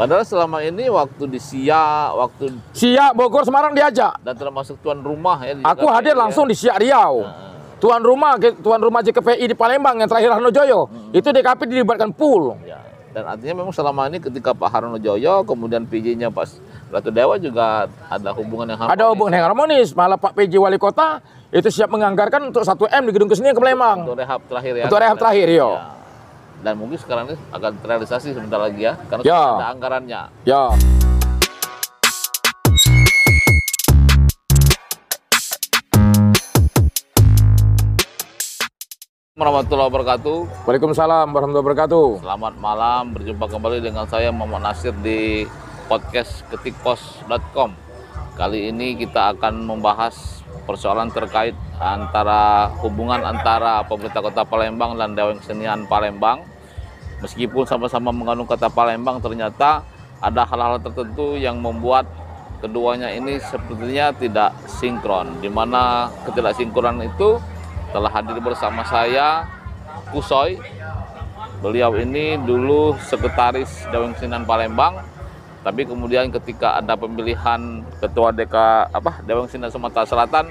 Padahal selama ini waktu di Sia, waktu Siak Bogor Semarang diajak dan termasuk tuan rumah ya. Aku hadir ya. langsung di Siak Riau. Nah. Tuan rumah tuan rumah JKPI di Palembang yang terakhir Harno Joyo hmm. itu DKP dilibatkan pool. Ya. Dan artinya memang selama ini ketika Pak Harno Joyo kemudian PJ-nya Pak Ratu Dewa juga ada hubungan yang harmonis. Ada hubungan yang harmonis, malah Pak PJ Wali Kota itu siap menganggarkan untuk satu M di gedung kesenian ke Palembang. Untuk rehab terakhir ya. Untuk rehab terakhir, yo. Ya dan mungkin sekarang ini akan terrealisasi sebentar lagi ya karena ya. ada anggarannya. Ya. warahmatullahi wabarakatuh. Waalaikumsalam warahmatullahi wabarakatuh. Selamat malam, berjumpa kembali dengan saya Muhammad Nasir di podcast ketikpos.com. Kali ini kita akan membahas persoalan terkait antara hubungan antara pemerintah kota Palembang dan Dewan Kesenian Palembang Meskipun sama-sama mengandung kata Palembang, ternyata ada hal-hal tertentu yang membuat keduanya ini sepertinya tidak sinkron. Di mana ketidaksinkronan itu telah hadir bersama saya Kusoy. Beliau ini dulu sekretaris Dewan Kesinan Palembang, tapi kemudian ketika ada pemilihan ketua DK apa Dewan Kesinan Sumatera Selatan,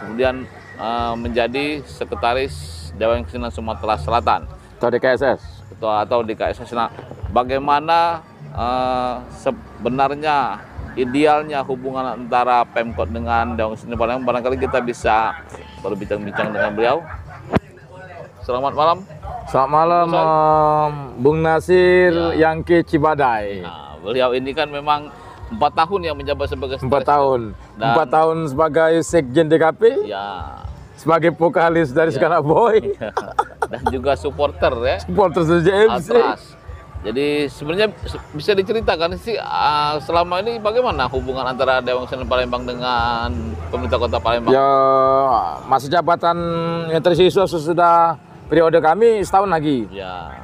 kemudian eh, menjadi sekretaris Dewan Kesinan Sumatera Selatan. Ketua DKSS atau di KSS. Nah, bagaimana uh, sebenarnya idealnya hubungan antara Pemkot dengan Daung Seni Palembang barangkali kita bisa berbincang-bincang dengan beliau. Selamat malam. Selamat malam um, Bung Nasir ya. Yangke Cibadai. Nah, beliau ini kan memang empat tahun yang menjabat sebagai empat tahun empat tahun sebagai sekjen DKP ya sebagai vokalis dari ya. Boy ya. dan juga supporter ya. Supporter JMC. Atras. Jadi sebenarnya bisa diceritakan sih uh, selama ini bagaimana hubungan antara Dewan Kesenian Palembang dengan pemerintah kota Palembang? Ya, masa jabatan yang tersisa sesudah periode kami setahun lagi. Ya.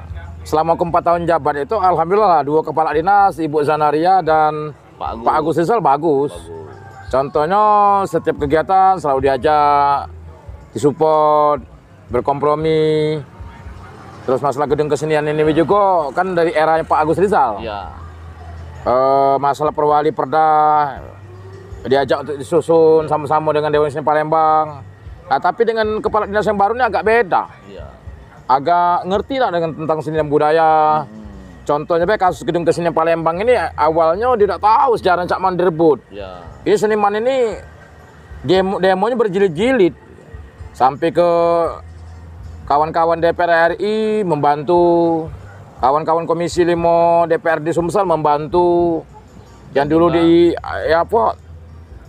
Selama keempat tahun jabat itu, alhamdulillah dua kepala dinas, Ibu Zanaria dan Pak Agus, Pak Agus Rizal bagus. bagus. Contohnya setiap kegiatan selalu diajak, disupport, berkompromi terus masalah gedung kesenian ini juga kan dari era Pak Agus Rizal ya. e, masalah perwali perda diajak untuk disusun sama-sama dengan Dewan Seni Palembang nah, tapi dengan kepala dinas yang baru ini agak beda ya. agak ngerti lah dengan tentang seni dan budaya hmm. Contohnya kasus gedung kesenian Palembang ini awalnya tidak tahu sejarah Cak Mandirbut. Ya. Ini seniman ini demo demonya berjilid-jilid sampai ke kawan-kawan DPR RI membantu kawan-kawan Komisi 5 DPRD Sumsel membantu yang dulu di ya apa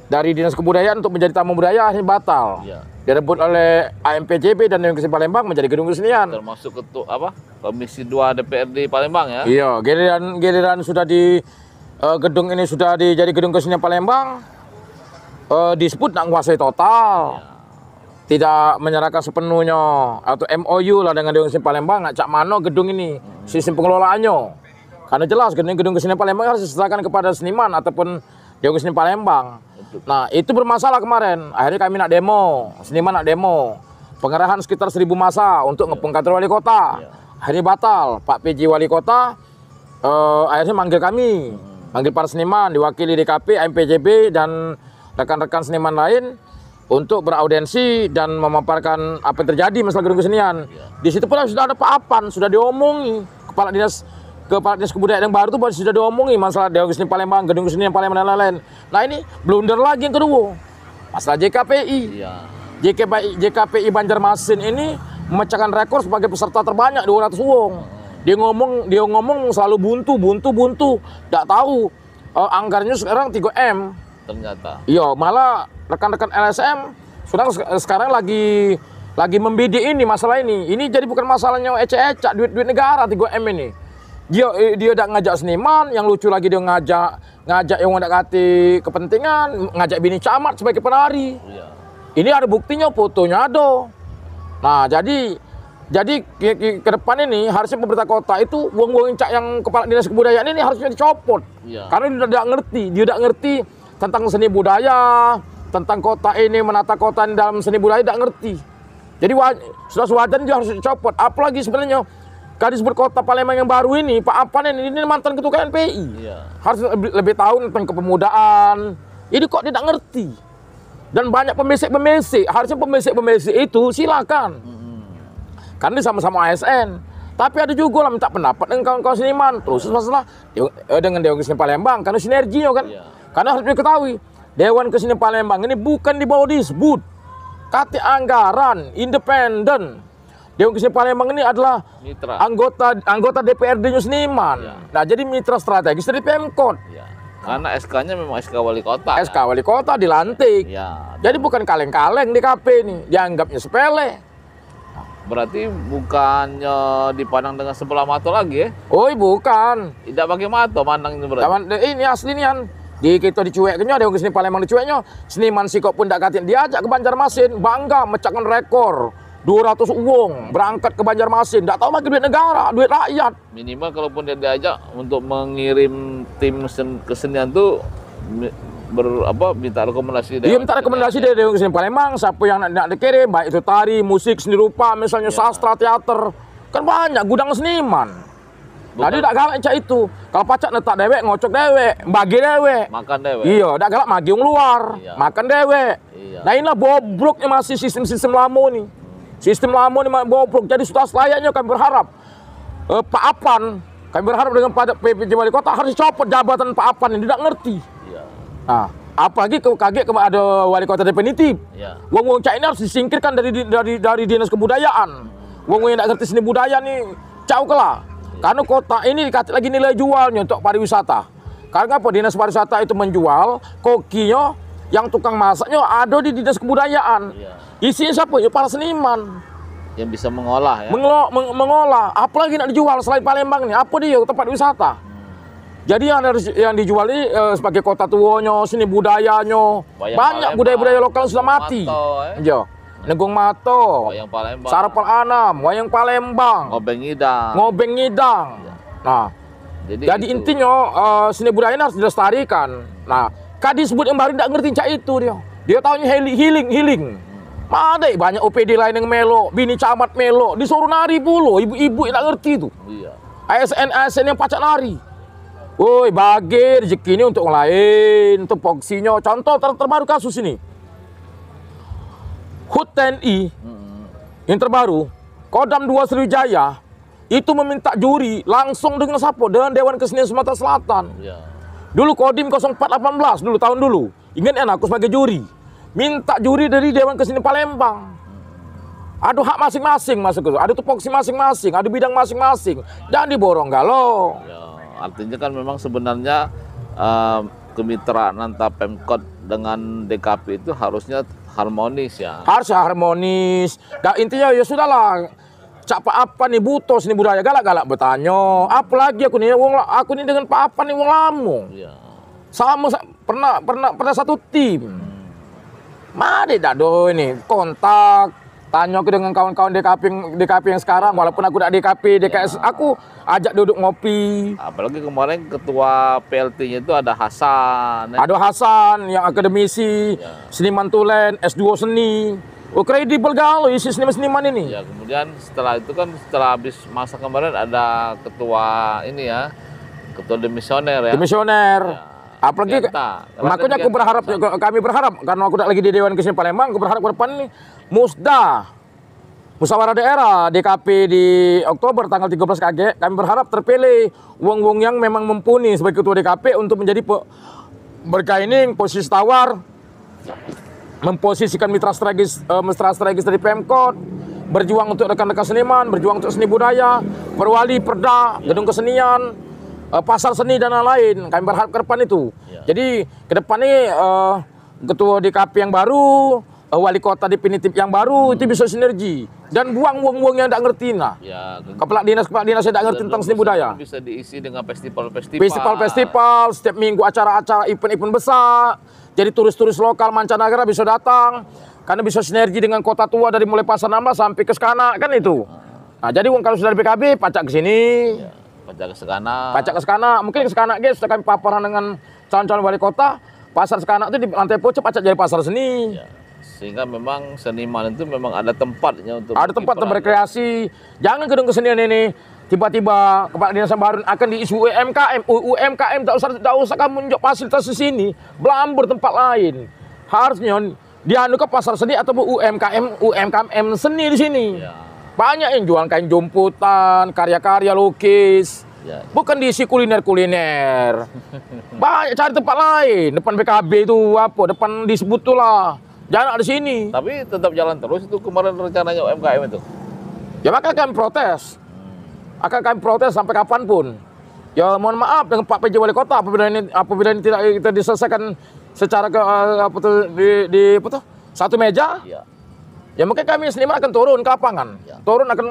dari Dinas Kebudayaan untuk menjadi tamu budaya ini batal. Ya. Direbut oleh AMPJP dan yang Universitas Palembang menjadi gedung kesenian. Termasuk ketua apa? Komisi 2 DPRD Palembang ya. Iya, giliran giliran sudah di uh, gedung ini sudah di jadi gedung kesenian Palembang uh, disebut nak total. Ya tidak menyerahkan sepenuhnya atau MOU lah dengan Dewan Kesenian Palembang cak mano gedung ini sistem pengelolaannya karena jelas gedung-gedung kesenian Palembang harus diserahkan kepada seniman ataupun Dewan Kesenian Palembang nah itu bermasalah kemarin akhirnya kami nak demo seniman nak demo pengerahan sekitar seribu masa untuk ngepung kantor wali kota iya. akhirnya batal Pak PJ wali kota uh, akhirnya manggil kami hmm. manggil para seniman diwakili DKP MPJB dan rekan-rekan seniman lain untuk beraudensi dan memaparkan apa yang terjadi masalah gedung kesenian. Ya. Di situ pun sudah ada Pak Apan, sudah diomongi kepala dinas kepala dinas kebudayaan yang baru itu sudah diomongi masalah Dewan Kesenian Palembang, gedung kesenian Palembang dan lain-lain. Nah ini blunder lagi yang kedua, masalah JKPI. Ya. JKPI, JKPI Banjarmasin ini memecahkan rekor sebagai peserta terbanyak 200 wong. Dia ngomong dia ngomong selalu buntu, buntu, buntu. Tidak tahu uh, anggarnya sekarang 3 M. Ternyata. Iya, malah rekan-rekan LSM sudah sekarang lagi lagi membidik ini masalah ini. Ini jadi bukan masalahnya ecek-ecek duit-duit negara 3M ini. Dia eh, dia udah ngajak seniman, yang lucu lagi dia ngajak ngajak yang udah kati kepentingan, ngajak bini camat sebagai penari. Iya. Ini ada buktinya fotonya ada. Nah, jadi jadi ke, ke, ke depan ini harusnya pemerintah kota itu uang-uang cak yang kepala dinas kebudayaan ini harusnya dicopot. Iya. Karena dia tidak ngerti, dia tidak ngerti tentang seni budaya, tentang kota ini menata kota ini dalam seni budaya tidak ngerti. Jadi sudah wajan juga harus dicopot. Apalagi sebenarnya Kadis berkota Palembang yang baru ini Pak Apan ini ini mantan ketua NPI. Iya. Harus lebih, lebih tahu tentang kepemudaan. Ini kok tidak ngerti. Dan banyak pemisik-pemisik Harusnya pemisik-pemisik itu silakan. Mm -hmm. Karena sama-sama ASN. Tapi ada juga lah minta pendapat dengan kawan-kawan seniman. Terus masalah eh, dengan Dewan Kesenian Palembang karena sinerginya kan. Iya. Karena harus diketahui Dewan Kesenian Palembang ini bukan di bawah disebut Kati anggaran, independen. Dewan Kesenian Palembang ini adalah mitra. anggota anggota DPRD New Seniman. Ya. Nah, jadi mitra strategis dari Pemkot. Ya. Karena SK-nya memang SK wali kota. SK ya? wali kota dilantik. Ya, Jadi bukan kaleng-kaleng di KP ini, dianggapnya sepele. Berarti bukannya e, dipandang dengan sebelah mata lagi ya? Oh, bukan. Tidak pakai mata pandang ini berarti. Ini aslinian. Di kita dicueknya, dia sini Palembang dicueknya. Seniman Sikok pun tak katin. Diajak ke Banjarmasin, bangga mecahkan rekor. 200 uang berangkat ke Banjarmasin. Tak tahu makin duit negara, duit rakyat. Minimal kalaupun dia diajak untuk mengirim tim kesenian tuh ber apa minta rekomendasi dia Iya minta rekomendasi dia dari Dewan Kesenian Palembang siapa yang nak, nak dikirim baik itu tari, musik, seni rupa, misalnya ya. sastra, teater. Kan banyak gudang seniman. Tadi dak galak cak itu. Kalau pacak letak dewek, ngocok dewek, bagi dewek. Makan dewek. Iya, dak galak magi luar. Iya. Makan dewek. Iya. Nah inilah bobroknya masih sistem-sistem lama nih. Sistem lama nih bobrok. Jadi sudah selayaknya kami berharap eh, Pak Apan, kami berharap dengan Pak PP Wali Kota harus copot jabatan Pak Apan yang tidak ngerti. Iya. Nah, apalagi ke kaget ke ada wali kota definitif. Ya. Wong wong cak ini harus disingkirkan dari dari dari dinas kebudayaan. Hmm. Wong wong yang tidak ngerti seni budaya nih, cau kelah. Karena kota ini dikasih lagi nilai jualnya untuk pariwisata. Karena apa dinas pariwisata itu menjual kokinya yang tukang masaknya ada di dinas kebudayaan. Iya. Isinya siapa? Ya para seniman. Yang bisa mengolah ya. Mengolah, meng mengolah. Apalagi nak dijual selain Palembang ini? Apa dia tempat wisata? Hmm. Jadi yang harus yang dijual ini eh, sebagai kota tuanya, seni budayanya. Banyak, banyak budaya-budaya lokal sudah mati. Eh. Negung Mato, Wayang Palembang, Sarpel Anam, Wayang Palembang, Ngobeng Idang, Ngobeng Idang. Ya. Nah, jadi, jadi intinya uh, seni budaya ini harus dilestarikan. Nah, kadi sebut yang baru tidak ngerti cak itu dia. Dia tahunya healing, healing. Hmm. Ada banyak OPD lain yang melo, bini camat melo, disuruh nari bulu, ibu-ibu tidak ngerti itu. Iya. ASN ASN yang pacak nari. Woi, bagi rezeki ini untuk lain, untuk fungsinya. Contoh ter terbaru kasus ini. HUT TNI hmm. yang terbaru, Kodam 2 Sriwijaya itu meminta juri langsung dengan sapo dengan Dewan Kesenian Sumatera Selatan. Ya. Dulu Kodim 0418 dulu tahun dulu. Ingat enak aku sebagai juri. Minta juri dari Dewan Kesenian Palembang. Mm. Aduh hak masing-masing masuk ke ada tupoksi masing-masing, ada bidang masing-masing. Jangan diborong galau. Ya, artinya kan memang sebenarnya um, kemitraan antara Pemkot dengan DKP itu harusnya harmonis ya. Harus harmonis. Nah, intinya ya sudahlah. Capa apa nih butos nih budaya galak-galak bertanya. Apalagi aku nih wong aku nih dengan Pak apa nih wong lamu. Ya. Sama pernah pernah pernah satu tim. Hmm. Mari dah do ini kontak Tanya aku dengan kawan-kawan DKP DKP yang sekarang walaupun aku tidak DKP DKS ya. aku ajak duduk ngopi. Apalagi kemarin ketua PLT-nya itu ada Hasan. Eh. Ada Hasan yang akademisi, ya. seniman tulen, S2 seni. Oh kredibel galau isi seniman-seniman ini. Ya kemudian setelah itu kan setelah habis masa kemarin ada ketua ini ya ketua demisioner ya. Demisioner. Ya apalagi makanya iya, nah, aku berharap kami berharap karena aku tidak lagi di Dewan Kesenian Palembang aku berharap ke depan ini musda musyawarah daerah DKP di Oktober tanggal 13 KG kami berharap terpilih wong-wong yang memang mumpuni sebagai ketua DKP untuk menjadi berkaining posisi tawar memposisikan mitra strategis uh, mitra strategis dari Pemkot berjuang untuk rekan-rekan seniman berjuang untuk seni budaya perwali perda gedung kesenian uh, pasar seni dan lain-lain. Kami berharap ke depan itu. Ya. Jadi ke depan ini uh, ketua DKP yang baru, uh, wali kota definitif yang baru hmm. itu bisa sinergi dan buang uang uang yang tidak ngerti nah. Ya, kepala dinas kepala dinas yang tidak ngerti tentang seni budaya. Bisa diisi dengan festival-festival. Festival-festival setiap minggu acara-acara event-event besar. Jadi turis-turis lokal mancanegara bisa datang karena bisa sinergi dengan kota tua dari mulai Pasar nama sampai ke Skana kan itu. Ah. Nah, jadi wong kalau sudah di PKB pajak ke sini. Ya Pajak Sekana. Pajak Sekana, mungkin Sekana guys kami paparan dengan calon-calon wali kota, pasar Sekana itu di lantai pojok pajak jadi pasar seni. Ya. Sehingga memang seniman itu memang ada tempatnya untuk ada tempat untuk berkreasi. Jangan gedung kesenian ini tiba-tiba kepala dinas baru akan diisi UMKM, UMKM tak usah tak usah kamu nunjuk fasilitas di sini, belambur tempat lain. Harusnya dianu ke pasar seni atau UMKM UMKM seni di sini. Ya. Banyak yang jual kain jumputan, karya-karya lukis. Ya, ya. Bukan diisi kuliner-kuliner. Banyak cari tempat lain. Depan PKB itu apa? Depan disebut tuh lah. Jangan ada sini. Tapi tetap jalan terus itu kemarin rencananya UMKM itu. Ya maka akan protes. Hmm. Akan kami protes sampai kapanpun. Ya mohon maaf dengan Pak PJ Wali Kota apabila ini apabila ini tidak kita diselesaikan secara ke eh, apa tuh di, di apa tuh, satu meja. Ya Ya mungkin kami seniman akan turun ke lapangan, ya. turun akan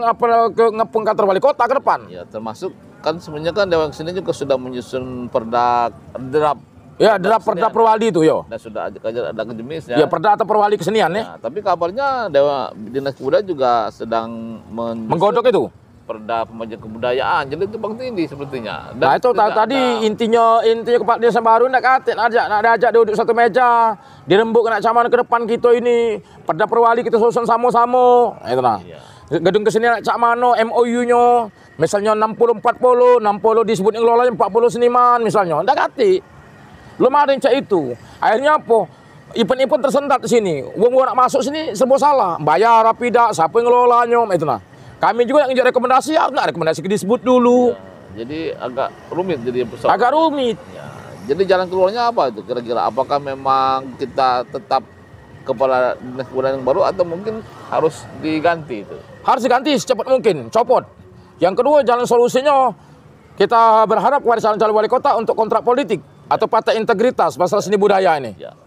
ke ngepung kantor wali kota ke depan. Ya termasuk kan sebenarnya kan Dewan Kesenian juga sudah menyusun perda derap Ya, derap perda perwali itu, yo. Nah, sudah ada jenis Ya, ya perda atau perwali kesenian ya. Nah, tapi kabarnya Dewa Dinas Kuda juga sedang menggodok itu perda pemajang kebudayaan jadi itu bang tinggi sepertinya Dan nah itu tadi ada. intinya intinya kepala Desa baru nak katik nak ajak nak ajak duduk satu meja dirembuk nak caman ke depan kita ini perda perwali kita susun sama-sama nah, itu nah iya. gedung kesini nak cak mano MOU nya misalnya 60 40 60 disebut yang ngelola 40 seniman misalnya ndak katik belum ada cak itu akhirnya apa ipen-ipen tersentak di sini uang nak masuk sini semua salah bayar apa tidak siapa yang ngelolanya itu nah kami juga yang ngejar rekomendasi, ya nggak rekomendasi disebut dulu. Ya, jadi agak rumit jadi pesawat. Agak rumit. Ya, jadi jalan keluarnya apa itu kira-kira? Apakah memang kita tetap kepala dinas kebudayaan yang baru atau mungkin harus diganti itu? Harus diganti secepat mungkin, copot. Yang kedua jalan solusinya kita berharap kepada calon-calon wali kota untuk kontrak politik ya. atau partai integritas masalah seni budaya ini. Ya.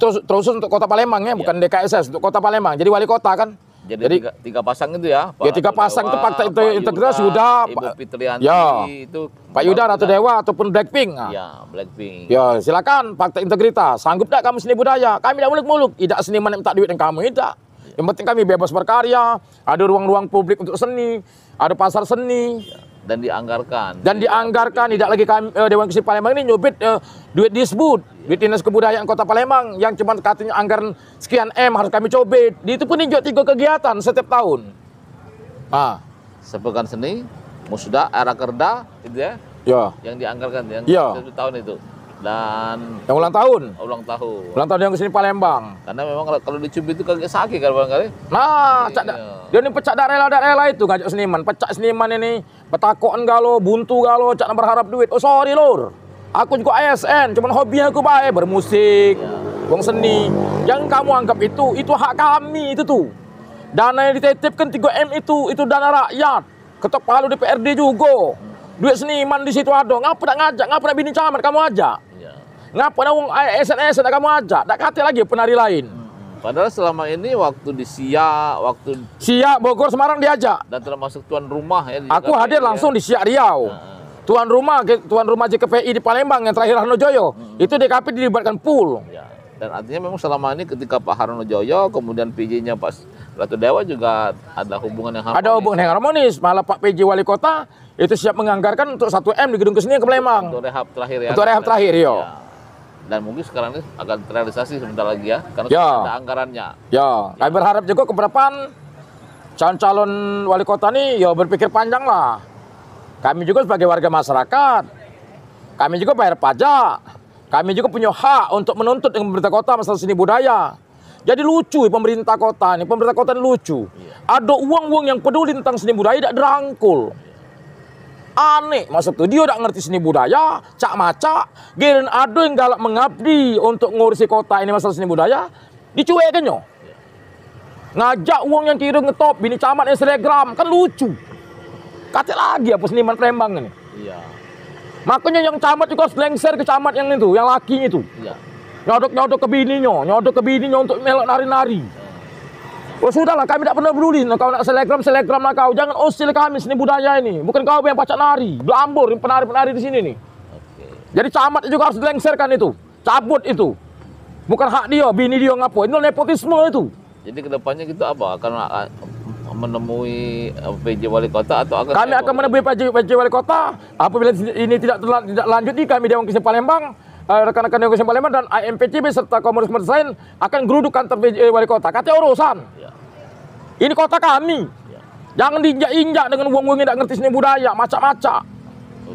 Terus, terus untuk kota Palembang ya, ya. bukan ya. DKSS untuk kota Palembang. Jadi wali kota kan jadi, Jadi tiga, tiga pasang itu ya. Pak ya tiga Ratu pasang Dewa, itu fakta itu integritas Yuda, Ibu Fitrianti ya. itu Pak Yuda atau Dewa ataupun Blackpink. Ya, Blackpink. Ya, silakan fakta integritas. Sanggup tak kamu seni budaya? Kami tidak muluk-muluk. Tidak seniman yang minta duit yang kamu tidak. Ya. Yang penting kami bebas berkarya, ada ruang-ruang publik untuk seni, ada pasar seni. Ya dan dianggarkan dan dianggarkan tidak lagi kami eh, Dewan Kisi Palembang ini nyubit eh, duit disebut iya. duit dinas kebudayaan kota Palembang yang cuma katanya anggaran sekian m harus kami cobit di itu pun juga tiga kegiatan setiap tahun ah sepekan seni musda era kerda gitu ya ya yang dianggarkan yang ya. tahun itu dan yang ulang tahun ulang tahun ulang tahun yang kesini Palembang karena memang kalau, dicubit itu kaget sakit kan bang kali nah iya. cak da, dia ini pecah dak rela itu ngajak seniman pecah seniman ini petakon galo buntu galo cak berharap duit oh sorry lor aku juga ASN cuman hobi aku baik bermusik iya. bong seni yang kamu anggap itu itu hak kami itu tuh dana yang dititipkan 3M itu itu dana rakyat ketok palu di DPRD juga duit seniman di situ ada ngapa tak ngajak ngapa tak bini camat kamu ajak Ngapa nawang SNS ada kamu ajak? Tak kata lagi penari lain. Hmm. Padahal selama ini waktu di Siak, waktu Siak Bogor Semarang diajak dan termasuk tuan rumah ya. Aku hadir ya. langsung di Siak Riau. Nah. Tuan rumah tuan rumah JKPI di Palembang yang terakhir Harno Joyo hmm. itu DKP dilibatkan pool. Ya. Dan artinya memang selama ini ketika Pak Harno Joyo kemudian PJ-nya Pak Ratu Dewa juga ada hubungan yang harmonis. Ada hubungan yang harmonis. Malah Pak PJ Wali Kota itu siap menganggarkan untuk 1 M di gedung kesenian ke Palembang. Untuk rehab terakhir ya. Untuk rehab terakhir, yo. Ya dan mungkin sekarang ini akan terrealisasi sebentar lagi ya karena ya. ada anggarannya. Ya, kami berharap juga ke depan calon-calon wali kota ini, ya berpikir panjang lah. Kami juga sebagai warga masyarakat, kami juga bayar pajak, kami juga punya hak untuk menuntut dengan pemerintah kota masalah seni budaya. Jadi lucu ya pemerintah kota ini, pemerintah kota ini lucu. Iya. Ada uang-uang yang peduli tentang seni budaya tidak dirangkul. Iya aneh maksud tuh dia udah ngerti seni budaya cak maca giliran ada yang galak mengabdi untuk ngurusi kota ini masalah seni budaya dicuekin yo ngajak uang yang kiri ngetop bini camat instagram kan lucu kata lagi apa seniman Palembang ini iya makanya yang camat juga selengser ke camat yang itu yang lakinya itu iya nyodok nyodok ke bininya nyodok ke bininya untuk melok nari nari iya. Oh sudahlah kami tidak pernah peduli nah, Kau nak selebgram, selebgram lah kau Jangan osil kami seni budaya ini Bukan kau yang pacak nari Belambur penari-penari di sini nih okay. Jadi camat juga harus dilengserkan itu Cabut itu Bukan hak dia, bini dia ngapo Ini nepotisme itu Jadi kedepannya kita gitu apa? Akan ah, ah, menemui eh, PJ Wali Kota atau akan Kami akan menemui PJ, PJ Wali Kota Apabila ini tidak, tidak lanjut di kami Dewan Kesehatan Palembang Eh, rekan-rekan uh, Yogyakarta Palembang dan IMPCB serta Komunis lain akan geruduk kantor eh, wali kota. Katanya urusan. Ya. Ini kota kami. Ya. Jangan diinjak-injak dengan uang-uang yang tidak ngerti seni budaya, macam-macam.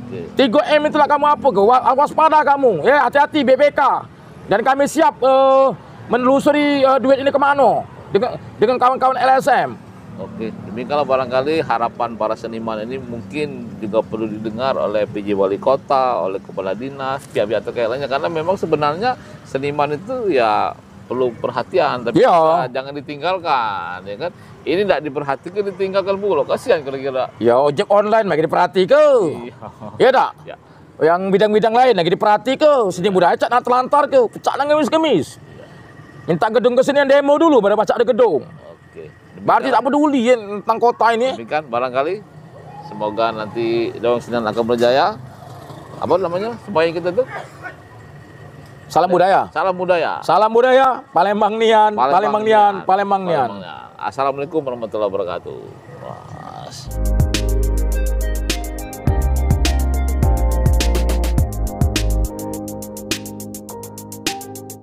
Okay. m itulah kamu apa? Awas pada kamu. Ya, hati-hati BPK. Dan kami siap uh, menelusuri uh, duit ini kemana dengan dengan kawan-kawan LSM. Oke, demikianlah barangkali harapan para seniman ini mungkin juga perlu didengar oleh PJ Wali Kota, oleh Kepala Dinas, pihak-pihak terkait lainnya karena memang sebenarnya seniman itu ya perlu perhatian tapi iya. ya. jangan ditinggalkan ya kan ini tidak diperhatikan ditinggalkan pula kasihan kira-kira ya ojek online lagi diperhatikan iya tak iya ya. yang bidang-bidang lain lagi diperhatikan sini budaya, acak nak telantar ke pecah nang kemis-kemis minta gedung ke kesenian demo dulu pada pacak ada gedung oke Berarti tidak peduli ya tentang kota ini. kan barangkali semoga nanti Dawang Sinan akan berjaya. Apa namanya? semuanya kita tuh Salam budaya. Salam budaya. Salam budaya. Palembang Nian. Palembang, Palembang Nian. Palembang Nian. Palembang Nian. Assalamualaikum warahmatullahi wabarakatuh. Wah.